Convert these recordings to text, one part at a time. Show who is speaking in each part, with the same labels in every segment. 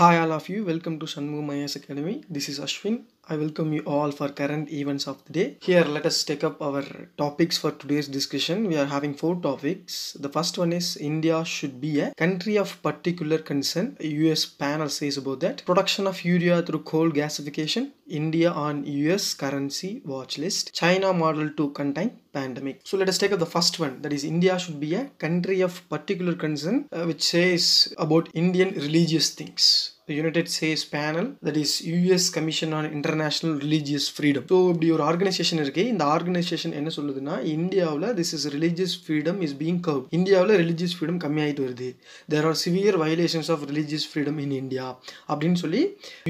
Speaker 1: Hi all of you, welcome to Shanmu Mayas Academy. This is Ashwin I welcome you all for current events of the day. Here, let us take up our topics for today's discussion. We are having four topics. The first one is India should be a country of particular concern. US panel says about that. Production of urea through coal gasification. India on US currency watch list. China model to contain pandemic. So let us take up the first one that is India should be a country of particular concern uh, which says about Indian religious things the United States panel that is US Commission on International Religious Freedom so இப்படி ஒரு organization இருக்கு இந்த organization என்ன சொல்லுதுன்னா இந்தியாவில் this is religious freedom is being கவ் இந்தியாவில் religious freedom கம்மியாயிட்டு வருது there are severe violations of religious freedom in India அப்படின்னு சொல்லி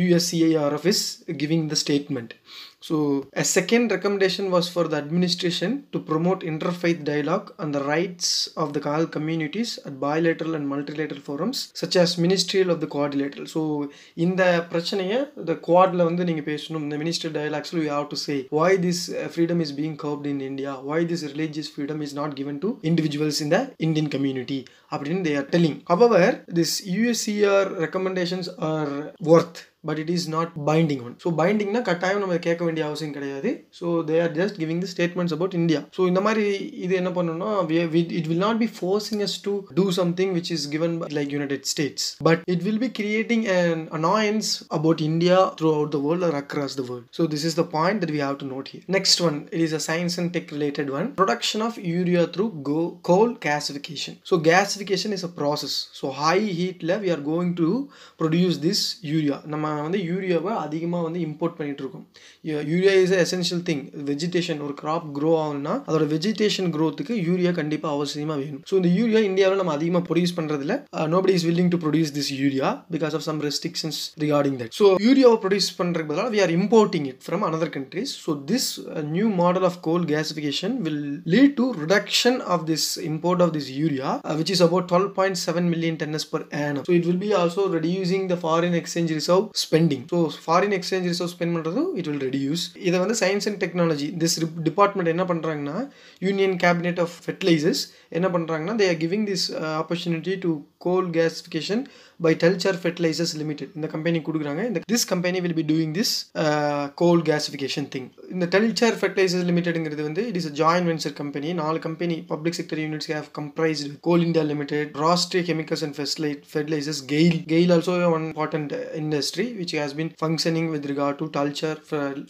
Speaker 1: USCIRF is giving the statement So a second recommendation was for the administration to promote interfaith dialogue on the rights of the Kahal communities at bilateral and multilateral forums, such as ministerial of the quadrilateral. So in the prachanaya, the quad the ministerial dialogue, actually we have to say why this uh, freedom is being curbed in India, why this religious freedom is not given to individuals in the Indian community. They are telling. However, this USCR recommendations are worth but it is not binding one so பைண்டிங்னா கட்டாயம் நம்ம கேட்க வேண்டிய அவசியம் கிடையாது so they are just giving the statements about India so இந்த மாதிரி இது என்ன பண்ணணும்னா it will not be forcing us to do something which is given like United States but it will be creating and annoyance about India throughout the world or across the world so this is the point that we have to note here next one it is a science and tech related one production of urea through co coal gasification. So gasification is a process. So high heat level we are going to produce this urea. நம்ம வந்து யூரியாவை அதிகமாக வந்து import பண்ணிகிட்டு இருக்கோம் urea is essential thing vegetation ஒரு crop grow ஆகும்னா அதோட vegetation க்ரோத்துக்கு urea கண்டிப்பாக அவசியமாக வேணும் ஸோ இந்த யூரியா இந்தியாவில் நம்ம அதிகமாக ப்ரொடியூஸ் பண்ணுறதுல படி is willing to produce this urea because of some restrictions regarding that so யூரியாவை ப்ரொடியூஸ் பண்ணுறதுக்கு பதிலாக we are importing it from another countries so this new model of coal will lead to reduction of this import of this urea which is about twelve point seven million tonnes per annum so it will be also reducing the foreign exchange reserve spending so foreign exchange resource spend பண்ணுறதும் it will reduce இதை வந்து science and technology this department என்ன பண்ணுறாங்கன்னா union cabinet of fertilizers என்ன பண்ணுறாங்கன்னா they are giving this opportunity to coal gasification by Talcher fertilizers limited இந்த company கொடுக்குறாங்க இந்த this company will be doing this coal gasification thing இந்த டெல்ச்சர் ஃபெர்டிலைசர்ஸ் லிமிடெட்ங்கிறது வந்து it is a join venture company நாலு company public sector units have comprise coal India limited Rashtriya chemicals and fertilize fertilisers GAIL GAIL also one important industry which has been functioning with regard to Talcher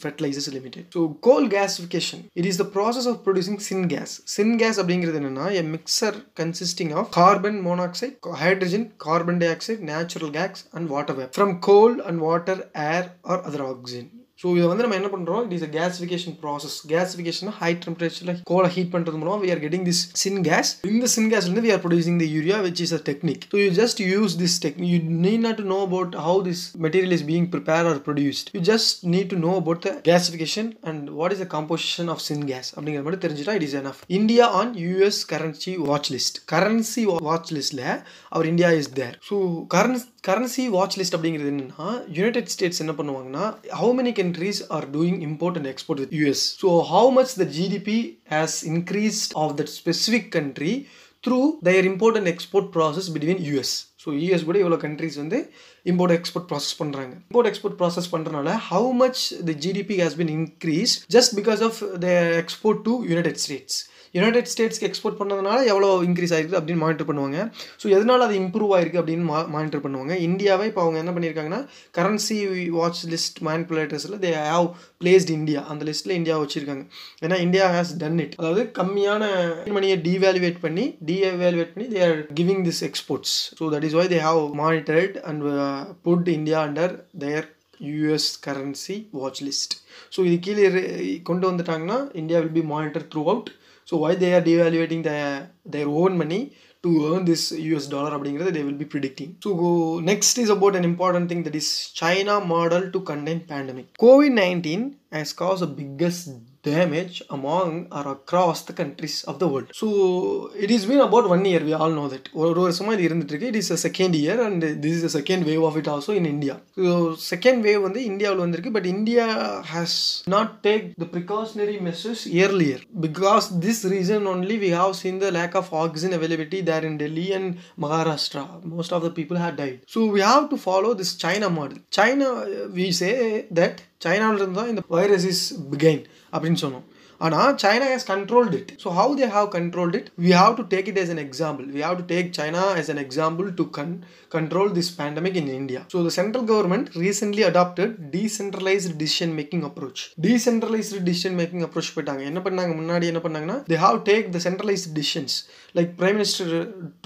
Speaker 1: fertilizers limited so coal gasification it is the process of producing syn gas syn gas அப்படிங்கிறது என்னன்னா mixture consisting of carbon monoxide hydrogen, carbon dioxide, natural gas and water vapor from coal and water, air or other oxygen. So இதை வந்து நம்ம என்ன பண்ணுறோம் it is a gasification process gasification high டெம்பரேச்சரில் கோல ஹீட் பண்ணுறது மூலம் we are getting this syn gas இந்த சின் கேஸ்லேருந்து we are producing the urea which is a technique so you just use this technique you need not to know about how this material is being prepare or produced you just need to know about the gasification and what is the composition of syn gas அப்படிங்கிற மாதிரி தெரிஞ்சுட்டா it is enough India on US currency watch list currency watch லிஸ்ட்டில் our India is there so currency currency watch list அப்படிங்கிறது என்னன்னா United States என்ன பண்ணுவாங்கன்னா how many can countries are doing import and export with US. So how much the GDP has increased of that specific country through their import and export process between US. So US கூட இவ்வளோ countries வந்து import export process பண்ணுறாங்க import export process பண்ணுறனால how much the GDP has been increase just because of the export to United States United ஸ்டேட்ஸ்க்கு export பண்ணதுனால எவ்வளோ increase ஆயிருக்கு அப்படின்னு மானிட்டர் பண்ணுவாங்க ஸோ எதனால் அது இம்ப்ரூவ் ஆயிருக்கு அப்படின்னு மா மானிட்டர் பண்ணுவாங்க இந்தியாவை இப்போ அவங்க என்ன பண்ணியிருக்காங்கன்னா கரன்சி வாட்ச் லிஸ்ட் மேனிப்புலேட்டர்ஸில் தே ஹாவ் பிளேஸ்ட் இந்தியா அந்த லிஸ்ட்டில் இந்தியா வச்சுருக்காங்க ஏன்னா இந்தியா ஹேஸ் டன் இட் அதாவது கம்மியான மணியை டிவேல்யூவேட் பண்ணி டிவேல்யூவேட் பண்ணி they are giving this exports so that is why they have monitored and put India under their US currency watch list so இது கீழே கொண்டு வந்துட்டாங்கன்னா India will be monitor throughout so why they are devaluating the, their own money to earn this us dollar they will be predicting so next is about an important thing that is china model to contain pandemic covid-19 has caused the biggest damage among or across the countries of the world. So it has been about one year, we all know that. ஒரு வருஷமாக இது இருந்துட்டுருக்கு it is a second year and this is a second wave of it also in India so second wave வந்து இந்தியாவில் வந்திருக்கு but India has not take the precautionary measures earlier because this reason only we have seen the lack of oxygen availability there in Delhi and Maharashtra most of the people had died so we have to follow this China model China we say that சைனாவிலிருந்து தான் இந்த virus is begin அப்படின்னு சொன்னோம் ஆனால் China has controlled it so how they have controlled it we have to take it as an example we have to take China as an example to con control this pandemic in India so the central government recently adopted decentralised decision making approach decentralised decision making approach போயிட்டாங்க என்ன பண்ணாங்க முன்னாடி என்ன பண்ணாங்கன்னா they have take the centralise decisions like prime minister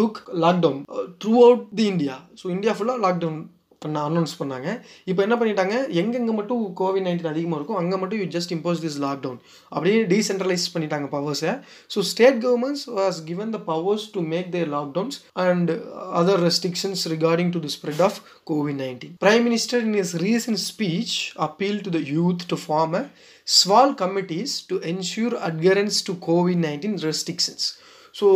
Speaker 1: took lockdown throughout the India so India ஃபுல்லாக lockdown பண்ண announce பண்ணாங்க இப்போ என்ன பண்ணிட்டாங்க எங்கெங்கே மட்டும் கோவிட் நைன்டீன் அதிகமாக இருக்கும் அங்கே மட்டும் you just impose this lockdown அப்படின்னு டீசென்ட்ரலைஸ் பண்ணிட்டாங்க பவர்ஸை so state governments was given the powers to make their lockdowns and other restrictions regarding to the spread of COVID nineteen prime minister in is recent speech appeal to the youth to form a small committees to ensure adherence to COVID nineteen restrictions so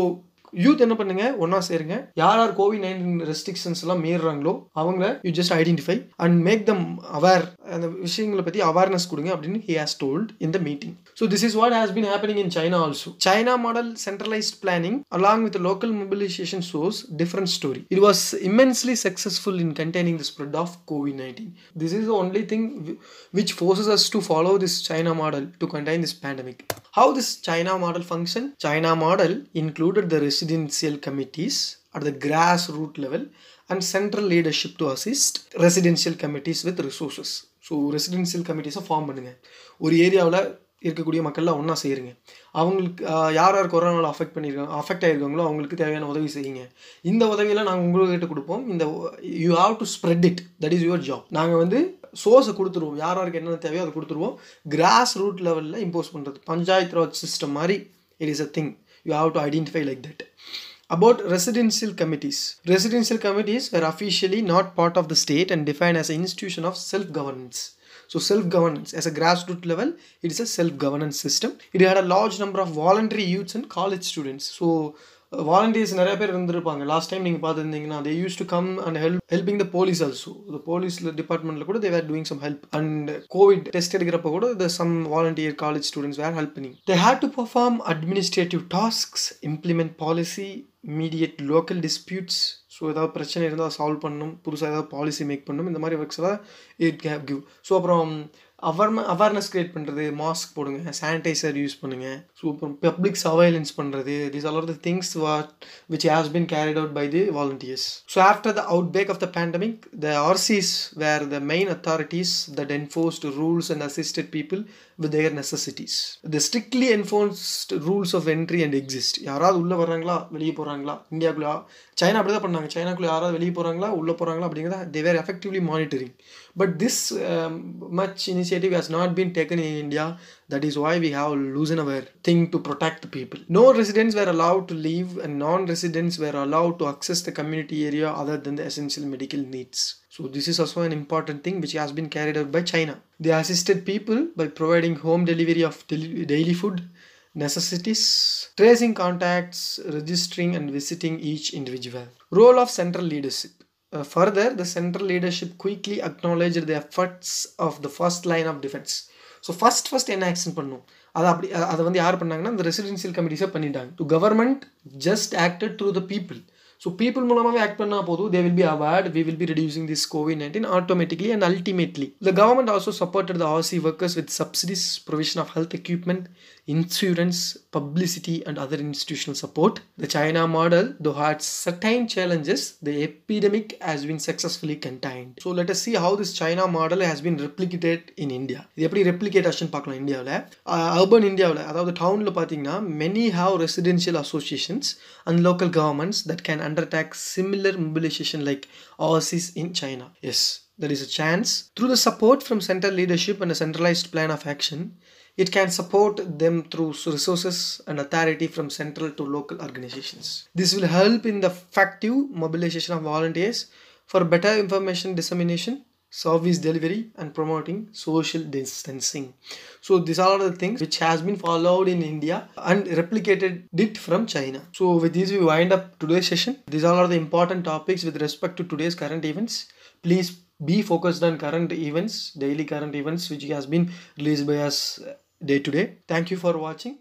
Speaker 1: youth என்ன பண்ணுங்க ஒன்றா சேருங்க யார் யார் Covid nineteen restrictions எல்லாம் மீறுறாங்களோ அவங்கள you just identify and make them aware அந்த விஷயங்களை பற்றி அவேர்னஸ் கொடுங்க அப்படின்னு he has told in the meeting so this is what has been happening in China also China model centralised planning along with local mobilisation shows different story it was immensely successful in containing the spread of COVID nineteen this is only thing which forces us to follow this China model to contain this pandemic How this China model function? China model included the residential committees at the grassroots level and central leadership to assist residential committees with resources. So residential கமிட்டிஸை form பண்ணுங்கள் ஒரு ஏரியாவில் இருக்கக்கூடிய மக்கள்லாம் ஒன்றா செய்கிறீங்க அவங்களுக்கு யார் யார் கொரோனாவில் அஃபெக்ட் பண்ணியிருக்காங்க அஃபெக்ட் ஆகிருக்காங்களோ அவங்களுக்கு தேவையான உதவி செய்யுங்க இந்த உதவியெல்லாம் நாங்கள் உங்கள்கிட்ட கொடுப்போம் இந்த you have to spread it that is your job நாங்கள் வந்து சோர்ஸை கொடுத்துருவோம் யார் யாருக்கு என்னென்ன தேவையோ அதை கொடுத்துருவோம் கிராஸ் ரூட் லெவலில் இம்போஸ் பண்ணுறது பஞ்சாயத் ராஜ் சிஸ்டம் மாதிரி it is a thing you have to identify like that About residential committees. Residential committees were officially not part of the state and defined as an institution of self-governance. So self-governance as a grassroots level, it is a self-governance system. It had a large number of voluntary youths and college students. So volunteers நிறைய பேர் இருந்திருப்பாங்க last time நீங்கள் பார்த்துருந்தீங்கன்னா they use to come and help helping the police also the police டிபார்ட்மெண்ட்ல கூட they're doing some help and COVID test எடுக்கிறப்ப கூட the some volunteer college students were help பண்ணி they had to perform administrative tasks implement policy mediate local disputes so ஏதாவது பிரச்சனை இருந்தால் solve பண்ணணும் புதுசாக ஏதாவது பாலிசி மேக் பண்ணணும் இந்த மாதிரி ஒர்க்ஸ் எல்லாம் இட் கேப் கிவ் ஸோ அப்புறம் அவர் அவேர்னஸ் க்ரியேட் பண்ணுறது மாஸ்க் போடுங்க சானிடைசர் யூஸ் பண்ணுங்கள் ஸோ அப்புறம் பப்ளிக் சர்வைலன்ஸ் பண்ணுறது these all are the things what which has been carried out by the volunteers so after the outbreak of the pandemic the RCs were the main authorities that enforced rules and assisted people with their necessities the strictly enforced rules of entry and exist யாராவது உள்ளே வர்றாங்களா வெளியே போகிறாங்களா இந்தியாக்குள்ளே China அப்படி தான் பண்ணாங்க சைனாக்குள்ளே யாராவது வெளியே போகிறாங்களா உள்ளே போகிறாங்களா அப்படிங்கிறத there were effectively monitoring but this much initiative has not been taken in India that is why we have in our thing to protect the people no residents were allowed to leave and non residents were allowed to access the community area other than the essential medical needs So this is also an important thing which has been carried out by China. They assisted people by providing home delivery of daily food, necessities, tracing contacts, registering and visiting each individual. Role of central leadership. Uh, further, the central leadership quickly acknowledged the efforts of the first line of defense. So first, first என்ன action பண்ணும் அதை அப்படி அதை வந்து யார் பண்ணாங்கன்னா அந்த residential கமிட்டிஸே பண்ணிட்டாங்க to government just acted through the people so people mulamave act panna podu they will be aware we will be reducing this covid 19 automatically and ultimately the government also supported the RC workers with subsidies provision of health equipment insurance publicity and other institutional support. The China model, though had certain challenges, the epidemic has been successfully contained. So let us see how this China model has been replicated in India. இது எப்படி replicate ஆச்சுன்னு பார்க்கலாம் இந்தியாவில் urban இந்தியாவில் அதாவது டவுனில் பார்த்தீங்கன்னா many have residential associations and local governments that can undertake similar mobilisation like overseas in China as there is a chance, through the support from central leadership and a centralized plan of action, it can support them through resources and authority from central to local organizations. This will help in the effective mobilization of volunteers for better information dissemination, service delivery, and promoting social distancing. So these are the things which has been followed in India and replicated it from China. So with this we wind up today's session. These are all the important topics with respect to today's current events. Please be focused on current events daily current events which has been released by us uh, day to day thank you for watching